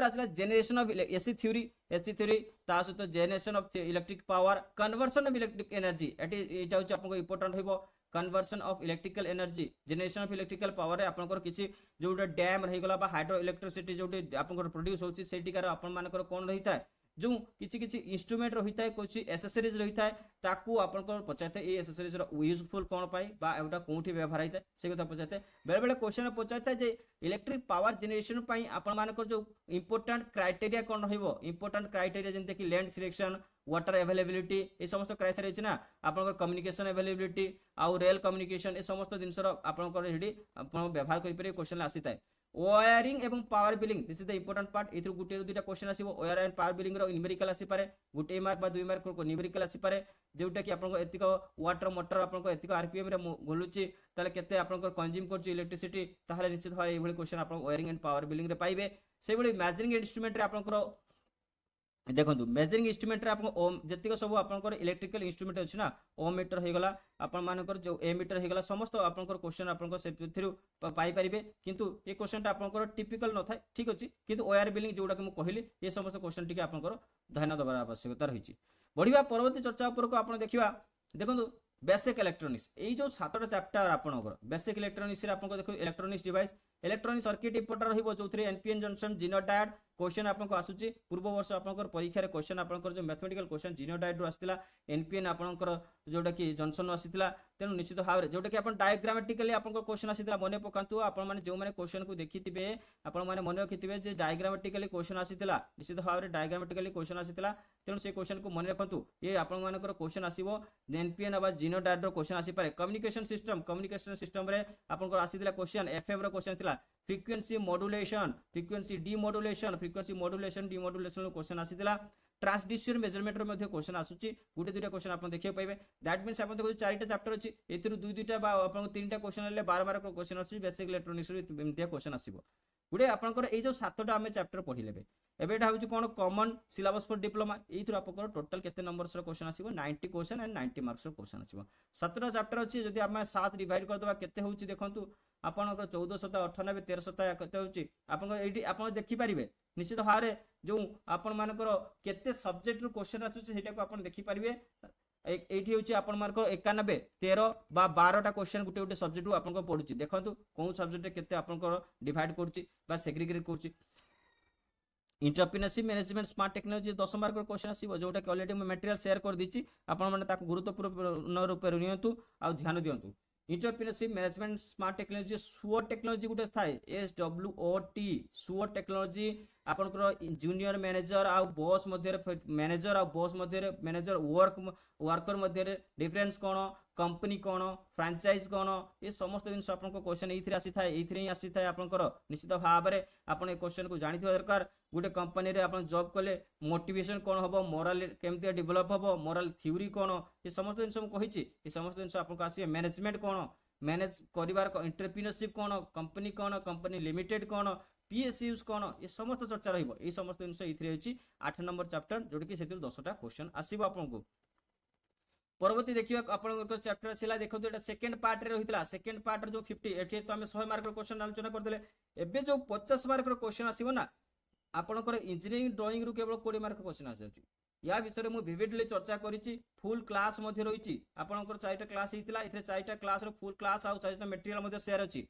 आसला generation of AC theory AC theory सहित generation of electric power conversion of electric energy energy ଏଠି ଏଇଟା ହେଉଛି ଆପଣଙ୍କ ଇମ୍ପୋର୍ଟାଣ୍ଟ ହେବ conversion of electrical energy generation of electrical ପାୱାରରେ ଆପଣଙ୍କର କିଛି ଯେଉଁଟା ଡ୍ୟାମ୍ ରହିଗଲା ବା ହାଇଡ୍ରୋ ଇଲେକ୍ଟ୍ରିସିଟି ଯେଉଁଠି ଆପଣଙ୍କର ପ୍ରଡ୍ୟୁସ୍ ହେଉଛି ସେଇଠିକାର ଆପଣମାନଙ୍କର କ'ଣ ରହିଥାଏ ଯେଉଁ କିଛି କିଛି ଇନ୍ଷ୍ଟ୍ରୁମେଣ୍ଟ ରହିଥାଏ କିଛି ଏସେସରିଜ୍ ରହିଥାଏ ତାକୁ ଆପଣଙ୍କର ପଚାରିଥାଏ ଏଇ ଏସେସରିଜ୍ର ୟୁଜଫୁଲ୍ କ'ଣ ପାଇଁ ବା ଏଗୁଡ଼ା କେଉଁଠି ବ୍ୟବହାର ହେଇଥାଏ ସେ କଥା ପଚାରିଥାଏ ବେଳେବେଳେ କ୍ୱେଶ୍ଚନ୍ ପଚାରିଥାଏ ଯେ ଇଲେକ୍ଟ୍ରିକ୍ ପାୱାର ଜେନେରେସନ୍ ପାଇଁ ଆପଣମାନଙ୍କର ଯେଉଁ ଇମ୍ପୋର୍ଟାଣ୍ଟ କ୍ରାଇଟେରିଆ କ'ଣ ରହିବ ଇମ୍ପୋର୍ଟାଣ୍ଟ କ୍ରାଇଟେରିଆ ଯେମିତିକି ଲ୍ୟାଣ୍ଡ ସିଲେକ୍ସନ୍ ওয়াটার এভেলেবিলিটি এই সমস্ত ক্রাইস রয়েছে না আপনার কমিউনিকেশন এভেলেবিলিটি আউ রেল কমিউনিকেশন এই সমস্ত জিনিসর আপনার সেটি আপনার ব্যবহার করে পারে কোশ্চেন আসিথায় ওয়ারিং এবং power billing this is the important part এর গোটে দুইটা কোশ্চেন আসব ওয়ার এন্ড পাওয়ার বিলিং ইনভেরিকাল আসিপারে গোটে মার্ক বা দুই মার্ক ইনভেরিকাল আসিপারে যেটা কি আপনার এতিক ওয়াটর মোটর আপনার এতিক আরপিএম রে গোলুচি তাহলে কেতে আপনার কনজ্যুম করছে ইলেকট্রিসিটি তাহলে নিশ্চিত ভাবে এইভাবে কোশ্চেন আপনার ওয়ারিং এন্ড পাওয়ার বিলিং রে পাইবে সেইভাবে ম্যাজিং ইনস্ট্রুমেন্ট রে আপনার ଦେଖନ୍ତୁ ମେଜରିଂ ଇନ୍ଷ୍ଟ୍ରୁମେଣ୍ଟରେ ଆପଣଙ୍କ ଓମ୍ ଯେତିକ ସବୁ ଆପଣଙ୍କର ଇଲେକ୍ଟ୍ରିକାଲ ଇନ୍ଷ୍ଟ୍ରୁମେଣ୍ଟ ଅଛି ନା ଓମ୍ ମିଟର ହେଇଗଲା ଆପଣମାନଙ୍କର ଯେଉଁ ଏ ମିଟର ହେଇଗଲା ସମସ୍ତ ଆପଣଙ୍କର କ୍ୱେଶ୍ଚନ୍ ଆପଣଙ୍କ ସେଥିରୁ ପାଇପାରିବେ କିନ୍ତୁ ଏ କ୍ୱେଶ୍ଚନ୍ଟା ଆପଣଙ୍କର ଟିପିକାଲ ନଥାଏ ଠିକ୍ ଅଛି କିନ୍ତୁ ଓୟାର ବିଲିଂ ଯେଉଁଟାକି ମୁଁ କହିଲି ଏ ସମସ୍ତ କ୍ୱେଶ୍ଚନ୍ ଟିକେ ଆପଣଙ୍କର ଧ୍ୟାନ ଦେବାର ଆବଶ୍ୟକତା ରହିଛି ବଢ଼ିବା ପରବର୍ତ୍ତୀ ଚର୍ଚ୍ଚା ଉପରକୁ ଆପଣ ଦେଖିବା ଦେଖନ୍ତୁ ବେସିକ୍ ଇଲେକ୍ଟ୍ରୋନିକ୍ସ ଏଇ ଯେଉଁ ସାତଟା ଚାପ୍ଟର ଆପଣଙ୍କର ବେସିକ୍ ଇଲେକ୍ଟ୍ରୋନିକ୍ସରେ ଆପଣଙ୍କ ଦେଖନ୍ତୁ ଇଲେକ୍ଟ୍ରୋନିକ୍ସ ଡିଭାଇସ୍ ଇଲେକ୍ଟ୍ରୋନିକ୍ ସର୍କିଟ୍ ଇମ୍ପୋର୍ଟର ରହିବ ଯେଉଁଥିରେ ଏନ୍ପିଏନ୍ ଜନସନ୍ ଜିନୋଡାଏଡ୍ क्वेश्चन आपको आसूची पूर्व वर्ष आप परीक्षा क्वेश्चन आप जो मैथमेटिकल क्वेश्चन जिनोडाइड आसाला एनपीएन आपंकर जोटा कि जनसन आसाला तेणु निश्चित भाव में जोटा कि आप डायग्रामेटिकली आप क्वेश्चन आसाला मन पकातु आपने मैंने क्वेश्चन को देखिथे आपने मन थे डायग्रामेटिकली क्वेश्चन आसाला निश्चित भाव में डायग्रामेटिकली क्वेश्चन आसाला तेणु से क्वेश्चन को मन रखु ये आपर क्वेश्चन आसो एनपीएन जिनोडाइड क्वेश्चन आसपे कम्युनिकेशन सिस्टम कम्युनिकेशन सिस्टम में आप आसाला क्वेश्चन एफएम क्वेश्चन ಆಗಿಲ್ಲ frequency modulation frequency demodulation frequency modulation demodulation question ଆସିଥିଲା ଟ୍ରାନ୍ସଡିସିସନ୍ ମେଜରମେଣ୍ଟର ମଧ୍ୟ କୋଶ୍ଚେନ୍ ଆସୁଛି ଗୋଟେ ଦୁଇଟା କୋଶ୍ଚେନ୍ ଆପଣ ଦେଖିବାକୁ ପାଇବେ ଦ୍ୟାଟ୍ ମିନ୍ସ ଆପଣ ଦେଖନ୍ତୁ ଚାରିଟା ଚାପ୍ଟର ଅଛି ଏଥିରୁ ଦୁଇ ଦୁଇଟା ବା ଆପଣଙ୍କୁ ତିନିଟା କୋଶ୍ଚେନ୍ ହେଲେ ବାର ବାର କୋଶ୍ଚେନ୍ ଆସୁଛି ବେସିକ୍ ଇଲେକ୍ଟ୍ରୋନିକ୍ସରୁ ଏମିତିଆ କୋଶ୍ଚେନ୍ ଆସିବ ଗୋଟେ ଆପଣଙ୍କର ଏଇ ଯେଉଁ ସାତଟା ଆମେ ଚାପ୍ଟର ପଢ଼ିଲେବେ ଏବେ ଏଇଟା ହେଉଛି କ'ଣ କମନ୍ ସିଲାବସ୍ ଫର୍ ଡିପ୍ଲୋମା ଏଇଥିରୁ ଆପଣଙ୍କର ଟୋଟାଲ୍ କେତେ ନମ୍ବର୍ସର କୋଶ୍ଚେନ୍ ଆସିବ ନାଇଣ୍ଟି କୋଶ୍ଚେନ୍ ଆଣ୍ଡ ନାଇଣ୍ଟି ମାର୍କସର କୋଶ୍ଚେନ୍ ଆସିବ ସାତଟା ଚାପ୍ଟର ଅଛି ଯଦି ଆମେ ସାତ ଡିଭାଇଡ଼ କରିଦେବା କେତେ ହେଉଛି ଦେଖନ୍ତୁ ଆପଣଙ୍କର ଚଉଦଶହ ଅଠାନବେ ତେର ଶତା କେତେ ହେଉଛି ଆପଣଙ୍କ ଏଇଠି ଆପଣ ଦେଖିପାରିବେ ନିଶ୍ଚିତ ଭାବରେ ଯେଉଁ ଆପଣମାନଙ୍କର କେତେ ସବଜେକ୍ଟରୁ କୋଶ୍ଚିନ୍ ଆସୁଛି ସେଇଟାକୁ ଆପଣ ଦେଖିପାରିବେ ଏଇଠି ହେଉଛି ଆପଣମାନଙ୍କର ଏକାନବେ ତେର ବା ବାରଟା କୋଶ୍ଚିନ୍ ଗୋଟେ ଗୋଟେ ସବଜେକ୍ଟରୁ ଆପଣଙ୍କର ପଢ଼ୁଛି ଦେଖନ୍ତୁ କେଉଁ ସବଜେକ୍ଟରେ କେତେ ଆପଣଙ୍କର ଡିଭାଇଡ୍ କରୁଛି ବା ସେଗ୍ରିଗେଟ୍ କରୁଛି ইন্টারপ্রিনারশিপ ম্যানেজমেন্ট ସ୍ମାର୍ଟ ଟେକ୍ନୋଲୋଜି দশ মার্কর কোশ্চেন আসব যেটা কি অলরেডি মু মেটেরিয়াল সেয়ার করে দিচ্ছি আপনার ରୂପରେ ନିଅନ୍ତୁ ଆଉ ଧ୍ୟାନ ଦିଅନ୍ତୁ ઇન્ટરપ્રિનરશિપ મેનેજમેન્ટ સ્માર્ટ ટેકનોલોજી સુઓ ટેકનોલોજી ଗୋଟେ ଥାଏ ଏସ୍ ଡବ୍ଲ୍ୟୁ ଓ ଟି ସୁଓ ଟେକ୍ନୋଲୋଜି ଆପଣଙ୍କର ଜୁନିୟର ମ୍ୟାନେଜର ଆଉ ବସ୍ ମଧ୍ୟରେ ମ୍ୟାନେଜର ଆଉ ବସ୍ ମଧ୍ୟରେ ମ୍ୟାନେଜର ୱାର୍କ ୱାର୍କର ମଧ୍ୟରେ ଡିଫରେନ୍ସ କ'ଣ କମ୍ପାନୀ କ'ଣ ଫ୍ରାଞ୍ଚାଇଜ କ'ଣ ଏ ସମସ୍ତ ଜିନିଷ ଆପଣଙ୍କ କ୍ୱେଶ୍ଚନ୍ ଏଇଥିରେ ଆସିଥାଏ ଏଇଥିରେ ହିଁ ଆସିଥାଏ ଆପଣଙ୍କର ନିଶ୍ଚିତ ଭାବରେ ଆପଣ ଏ କ୍ୱେଶ୍ଚନକୁ ଜାଣିଥିବା ଦରକାର ଗୋଟେ କମ୍ପାନୀରେ ଆପଣ ଜବ୍ କଲେ ମୋଟିଭେସନ୍ କ'ଣ ହେବ ମୋରାଲ୍ କେମିତିଆ ଡେଭଲପ୍ ହେବ ମୋରାଲ୍ ଥିଓରି କ'ଣ ଏ ସମସ୍ତ ଜିନିଷ ମୁଁ କହିଛି ଏ ସମସ୍ତ ଜିନିଷ ଆପଣଙ୍କୁ ଆସିବେ ମ୍ୟାନେଜମେଣ୍ଟ କ'ଣ ମ୍ୟାନେଜ କରିବାର ଏଣ୍ଟରପ୍ରିନରସିପ୍ କ'ଣ କମ୍ପାନୀ କ'ଣ କମ୍ପାନୀ ଲିମିଟେଡ୍ କ'ଣ ପିଏସ୍ ୟୁଜ୍ କ'ଣ ଏ ସମସ୍ତ ଚର୍ଚ୍ଚା ରହିବ ଏଇ ସମସ୍ତ ଜିନିଷ ଏଇଥିରେ ହେଉଛି ଆଠ ନମ୍ବର ଚାପ୍ଟର ଯେଉଁଟାକି ସେଥିରୁ ଦଶଟା କ୍ୱେଶ୍ଚନ୍ ଆସିବ ଆପଣଙ୍କୁ ପରବର୍ତ୍ତୀ ଦେଖିବା ଆପଣଙ୍କର ଚାପ୍ଟର ଆସିଲା ଦେଖନ୍ତୁ ଏଇଟା ସେକେଣ୍ଡ ପାର୍ଟରେ ରହିଥିଲା ସେକେଣ୍ଡ ପାର୍ଟର ଯେଉଁ ଫିଫ୍ଟି ଏଠି ତ ଆମେ ଶହେ ମାର୍କର କ୍ୱେଶ୍ଚନ୍ ଆଲୋଚନା କରିଦେଲେ ଏବେ ଯେଉଁ ପଚାଶ ମାର୍କର କ୍ୱେଶ୍ଚନ୍ ଆସିବ ନା ଆପଣଙ୍କର ଇଞ୍ଜିନିୟରିଂ ଡ୍ରଇଂରୁ କେବଳ କୋଡ଼ିଏ ମାର୍କ କୋଶ୍ଚିନ୍ ଆସିଯାଉଛି ୟା ବିଷୟରେ ମୁଁ ଭିଭିଡଲି ଚର୍ଚ୍ଚା କରିଛି ଫୁଲ୍ କ୍ଲାସ୍ ମଧ୍ୟ ରହିଛି ଆପଣଙ୍କର ଚାରିଟା କ୍ଲାସ୍ ହେଇଥିଲା ଏଥିରେ ଚାରିଟା କ୍ଲାସ୍ର ଫୁଲ୍ କ୍ଲାସ୍ ଆଉ ଚାରିଟା ମେଟେରିଆଲ୍ ମଧ୍ୟ ସେୟାର ଅଛି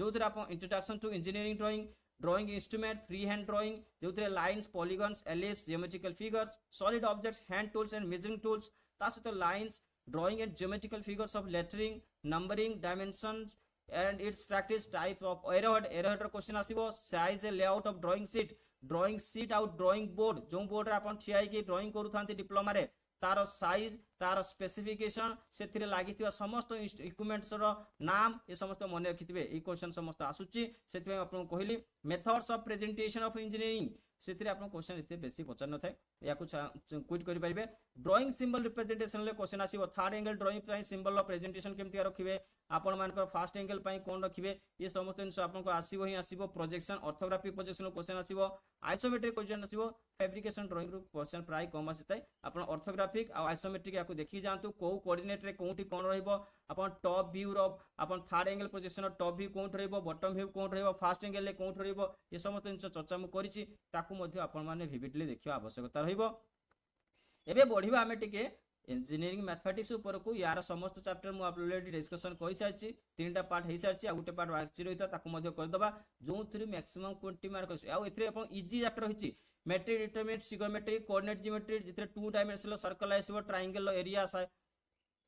ଯେଉଁଥିରେ ଆପଣ introduction to engineering drawing drawing instrument free hand drawing ଯେଉଁଥିରେ lines polygons ellipse geometrical figures solid objects hand tools and measuring tools ତା ସହିତ lines drawing and geometrical figures of lettering numbering dimensions and its practice type of arrowhead ଏରୋହେଡ୍ର question ଆସିବ size ଏ layout of drawing sheet drawing sheet ଆଉ drawing board ଯେଉଁ ବୋର୍ଡରେ ଆପଣ ଠିଆ ହେଇକି ଡ୍ରଇଂ କରୁଥାନ୍ତି ଡିପ୍ଲୋମାରେ ତାର ସାଇଜ୍ ତାର ସ୍ପେସିଫିକେସନ୍ ସେଥିରେ ଲାଗିଥିବା ସମସ୍ତ ଇକ୍ୟୁପମେଣ୍ଟସର ନାମ ଏ ସମସ୍ତ ମନେ ରଖିଥିବେ ଏଇ କ୍ୱେଶ୍ଚନ୍ ସମସ୍ତ ଆସୁଛି ସେଥିପାଇଁ ଆପଣଙ୍କୁ କହିଲି methods of presentation of engineering ସେଥିରେ ଆପଣ କ୍ୱେଶ୍ଚନ୍ ଏତେ ବେଶୀ ପଚାରି ନଥାଏ ଏହାକୁ କ୍ୱିଟ୍ କରିପାରିବେ ଡ୍ରଇଂ ସିମ୍ବଲ ରିପ୍ରେଜେଣ୍ଟେସନ୍ରେ କ୍ୱେଶ୍ଚନ୍ ଆସିବ ଥାର୍ଡ ଏଙ୍ଗେଲ୍ ଡ୍ରଇଂ ପାଇଁ ସିମ୍ବଲର ପ୍ରେଜେଣ୍ଟେସନ୍ କେମିତି ରଖିବେ ଆପଣମାନଙ୍କର ଫାର୍ଷ୍ଟ ଆଙ୍ଗେଲ ପାଇଁ କ'ଣ ରଖିବେ ଏ ସମସ୍ତ ଜିନିଷ ଆପଣଙ୍କୁ ଆସିବ ହିଁ ଆସିବ ପ୍ରୋଜେକ୍ସନ୍ ଅର୍ଥୋଗ୍ରାଫି ପ୍ରୋଜେକ୍ସନ୍ କ୍ୱେଶ୍ଚନ୍ ଆସିବ ଆଇସୋମେଟ୍ରିକ୍ କ୍ୱେଶ୍ଚନ୍ ଆସିବ ଫାବ୍ରିକେସନ୍ ଡ୍ରଇଂରୁ କ୍ୱେଶ୍ଚନ୍ ପ୍ରାୟ କମ୍ ଆସିଥାଏ ଆପଣ ଅର୍ଥୋଗ୍ରାଫିକ୍ ଆଉ ଆଇସୋମେଟ୍ରିକ୍ ୟାକୁ ଦେଖିକି ଯାଆନ୍ତୁ କେଉଁ କୋର୍ଡିନେଟ୍ରେ କେଉଁଠି କ'ଣ ରହିବ ଆପଣ ଟପ୍ ଭ୍ୟୁର ଆପଣ ଥାର୍ଡ଼ ଆଙ୍ଗେଲ ପ୍ରୋଜେକ୍ସନ୍ର ଟପ୍ ଭ୍ୟୁ କେଉଁଠି ରହିବ ବଟମ୍ ଭ୍ୟୁ କେଉଁଠି ରହିବ ଫାର୍ଷ୍ଟ ଆଙ୍ଗେଲରେ କେଉଁଠି ରହିବ ଏ ସମସ୍ତ ଜିନିଷ ଚର୍ଚ୍ଚା ମୁଁ କରିଛି ତାକୁ ମଧ୍ୟ ଆପଣମାନେ ଭିଭିଡ୍ଲି ଦେଖିବା ଆବଶ୍ୟକତା ରହିବ ଏବେ ବଢ଼ିବା ଆମେ ଟିକେ ইঞ্জিনিয়ারিং ম্যাথমেটিক্স উপরকু ইয়ার সমস্ত চ্যাপ্টর মু অলরেডি ডিসকসন করেসারিছি তিনটা পার্ট হয়েসারিছি আর গোটে পার্ট বাকি রয়েছে তাকে করেদেবা যে ম্যাক্সিমম টোয়েন্টি মার্ক আছে আপনার আপনার ইজি চ্যাপ্টর রয়েছে matrix determinant trigonometric coordinate geometry যেতে টু ডাইমেনশনাল সর্কল আসবে ট্রাইঙ্গেল এরিয়া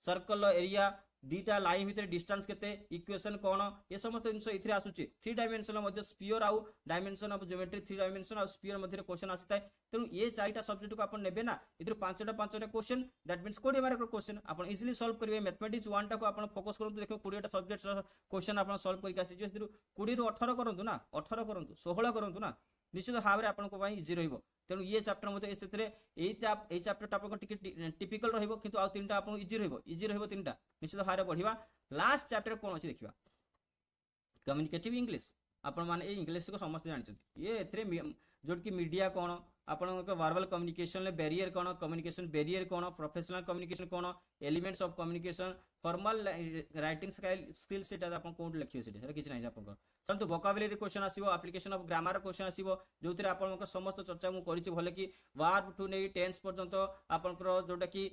সর্কল এরিয়া দুইটা লাইন ভিতরে ডিষ্টান্স কেতে ইকুয়েসন কোণ এ সমস্ত জিনিস এতে আসুচি থ্রি ডাইমেনশন মধ্যে স্পিওর আউ dimension of geometry three dimension আর স্পিওর মধ্যে কোশ্চেন আসিথায় তেমন এ চারিটা সবজেক্টকে আপনার নেবে না এর পাঁচটা পাঁচটা কোশ্চেন দ্যাট মিন্স কোড়িয়ে মার্কর কোশ্চেন আপনার ইজিলি সলভ করবে ম্যাথমেটিক্স ওয়ানটাকে আপনার ফোকস করতে দেখুন কোড়িয়েটা সবজেক্ট কোশ্চেন আপনার সলভ করিকি আসিছে সেটি কোড়িয়ে অঠর করতু না অঠর করতু ষোহল করতু না নিশ্চিত ভাবে আপনার ইজি রহব ତେଣୁ ଇଏ ଚାପ୍ଟର ମଧ୍ୟ ସେଥିରେ ଏଇ ଏଇ ଚାପ୍ଟରଟା ଆପଣଙ୍କ ଟିକେ ଟିପିକାଲ ରହିବ କିନ୍ତୁ ଆଉ ତିନିଟା ଆପଣଙ୍କୁ ଇଜି ରହିବ ଇଜି ରହିବ ତିନିଟା ନିଶ୍ଚିତ ଭାବରେ ପଢ଼ିବା ଲାଷ୍ଟ ଚାପ୍ଟର କ'ଣ ଅଛି ଦେଖିବା କମ୍ୟୁନିକେଟିଭ୍ ଇଂଲିଶ ଆପଣମାନେ ଏଇ ଇଂଲିଶକୁ ସମସ୍ତେ ଜାଣିଛନ୍ତି ଇଏ ଏଥିରେ ଯେଉଁଠିକି ମିଡ଼ିଆ କ'ଣ ଆପଣଙ୍କ ଭାର୍ବାଲ୍ କମ୍ୟୁନିକେସନ୍ରେ ବ୍ୟାରିୟର କ'ଣ କମ୍ୟୁନିକେସନ୍ ବ୍ୟାରିୟର କ'ଣ ପ୍ରଫେସନାଲ୍ କମ୍ୟୁନିକେସନ୍ କ'ଣ elements of communication formal write skill से कौन लिखे किसी ना आप तो वकाबिलिटी क्वेश्चन आसो आप्लिकेशन अफ ग्रामार क्वेश्चन आसो जो थी आप समस्त चर्चा मुझे भले कि वार्ब टू नहीं टेन्स पर्यटन तो आपंकर जोटा कि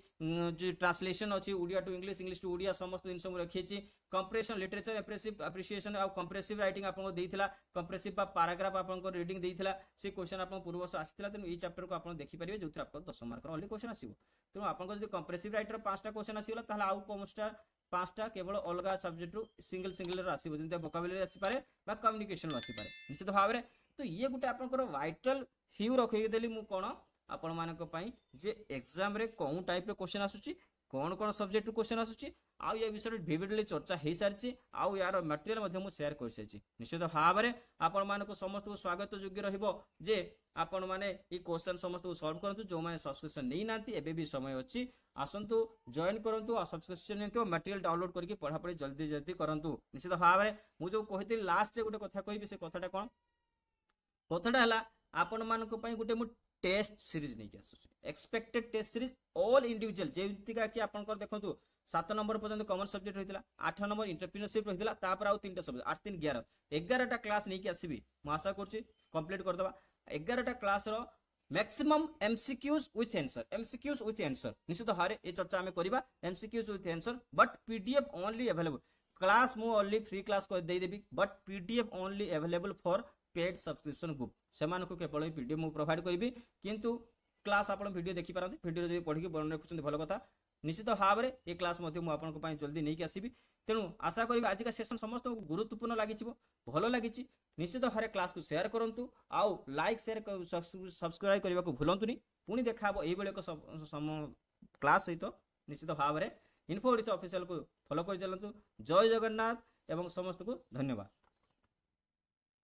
ट्रांसलेसन अच्छी Oriya to English English to Odia समस्त जिन रखी कंप्रेसन लिटरेचर एप्रेसीव आप्रिसीएसन आउ कंप्रेसीव रईटिंग आपको देखा कंप्रेसीव पाराग्राफ आपको रिडिंग देता से क्वेश्चन आप पूर्वस आसाला तेनाली चैप्टर को देख देखिपर जो आप दस मार्क अल्ली क्वेश्चन आसो तेनाली कंप्रेसीव रईटर पांचटा क्वेश्चन आसगला तो आउ कौन পাঁচটা কেবল অলগা সবজেক্টরু সিঙ্গল সিঙ্গল আসব যেমন ভোকাবুলারি আসিপারে বা কম্যুনিকেসন আসিপারে নিশ্চিত ভাবে তো ইয়ে গোটে আপনার ভাইটাল হিউ রখাইদেলি মু কোণ ଆପଣମାନଙ୍କ ପାଇଁ ଯେ ଏକ୍ଜାମ୍ରେ କେଉଁ ଟାଇପ୍ର କୋଶ୍ଚିନ୍ ଆସୁଛି କ'ଣ କ'ଣ ସବଜେକ୍ଟରୁ କୋଶ୍ଚିନ୍ ଆସୁଛି ଆଉ ଏ ବିଷୟରେ ଭିଭିଡ଼ଲି ଚର୍ଚ୍ଚା ହେଇସାରିଛି ଆଉ ଏହାର ମେଟେରିଆଲ୍ ମଧ୍ୟ ମୁଁ ସେୟାର କରିସାରିଛି ନିଶ୍ଚିତ ଭାବରେ ଆପଣମାନଙ୍କୁ ସମସ୍ତଙ୍କୁ ସ୍ୱାଗତ ଯୋଗ୍ୟ ରହିବ ଯେ ଆପଣମାନେ ଏଇ କୋଶ୍ଚିନ୍ ସମସ୍ତଙ୍କୁ ସଲ୍ଭ କରନ୍ତୁ ଯେଉଁମାନେ ସବସ୍କ୍ରିପ୍ସନ୍ ନେଇନାହାନ୍ତି ଏବେ ବି ସମୟ ଅଛି ଆସନ୍ତୁ ଜଏନ୍ କରନ୍ତୁ ଆଉ ସବସ୍କ୍ରିପ୍ସନ୍ ନିଅନ୍ତୁ ମେଟେରିଆଲ୍ ଡାଉନଲୋଡ଼ କରିକି ପଢାପଢି ଜଲ୍ଦି ଜଲ୍ଦି କରନ୍ତୁ ନିଶ୍ଚିତ ଭାବରେ ମୁଁ ଯେଉଁ କହିଥିଲି ଲାଷ୍ଟରେ ଗୋଟେ କଥା କହିବି ସେ କଥାଟା କ'ଣ କଥାଟା ହେଲା ଆପଣମାନଙ୍କ ପାଇଁ ଗୋଟେ ମୁଁ টেস্ট সিরিজ নিয়ে আসুছে expected test series all individual যেমিতিকা কি আপনার দেখুন সাত নম্বর পর্যন্ত কমন সবজেক্ট হয়েছিল আঠ নম্বর ইন্টারপ্রিনরশিপ রয়েছিল তারপরে আউ তিনটা সবজেক্ট আট তিন এগার এগারোটা ক্লাস নিয়ে আসবি মু আশা করছি কমপ্লিট করেদেবা এগারোটা ক্লাসর maximum MCQs with answer MCQs with answer নিশ্চিত হারে এই চর্চা আমি করা MCQs with answer but PDF only available class মু অনলি ফ্রি ক্লাস দেদেবি but PDF only available for paid subscription group সেমানকু কেবল এই পিডিএফ মু প্রোভাইড করিবি কিন্তু ক্লাস আপন ভিডিও দেখি পারନ୍ତି ভিডিও যদি পড়িকি বর্ণ রাখুছেন ভালো কথা নিশ্চিত ভাবে এই ক্লাস মধ্যে মু আপনাদের পাই জলদি নেইকি আসিবি তেণু আশা করিবি আজিকা সেশন সমস্ত গুরুত্বপূর্ণ লাগিছিব ভালো লাগিছি নিশ্চিত ভাবে ক্লাসকু শেয়ার করন্তু আউ লাইক শেয়ার সবস্ক্রাইব করিবাকু ভুলন্তুনি পুনি দেখা হব এইভাবে এক ক্লাস সহিত নিশ্চিত ভাবে ইনফো ওড়িশা অফিসিয়ালকু ফলো করে চালন্তু জয় জগন্নাথ এবং সমস্তকু ধন্যবাদ